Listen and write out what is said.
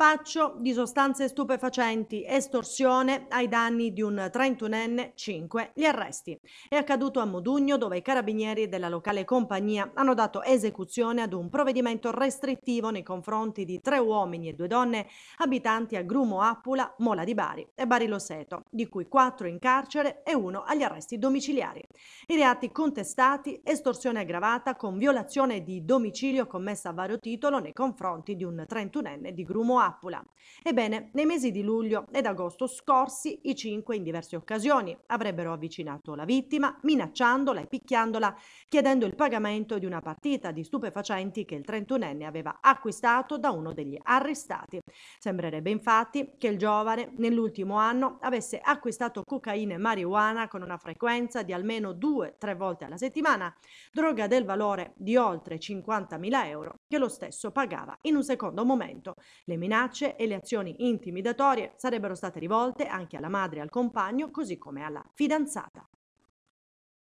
spaccio di sostanze stupefacenti, estorsione ai danni di un 31enne, 5 gli arresti. È accaduto a Modugno dove i carabinieri della locale compagnia hanno dato esecuzione ad un provvedimento restrittivo nei confronti di tre uomini e due donne abitanti a Grumo Appula, Mola di Bari e Bari Loseto, di cui quattro in carcere e uno agli arresti domiciliari. I reati contestati, estorsione aggravata con violazione di domicilio commessa a vario titolo nei confronti di un 31enne di Grumo Appula trappola. Ebbene, nei mesi di luglio ed agosto scorsi i cinque in diverse occasioni avrebbero avvicinato la vittima, minacciandola e picchiandola, chiedendo il pagamento di una partita di stupefacenti che il 31enne aveva acquistato da uno degli arrestati. Sembrerebbe infatti che il giovane nell'ultimo anno avesse acquistato cocaina e marijuana con una frequenza di almeno 2-3 volte alla settimana, droga del valore di oltre 50.000 euro che lo stesso pagava in un secondo momento. Le minacce minacce e le azioni intimidatorie sarebbero state rivolte anche alla madre e al compagno, così come alla fidanzata.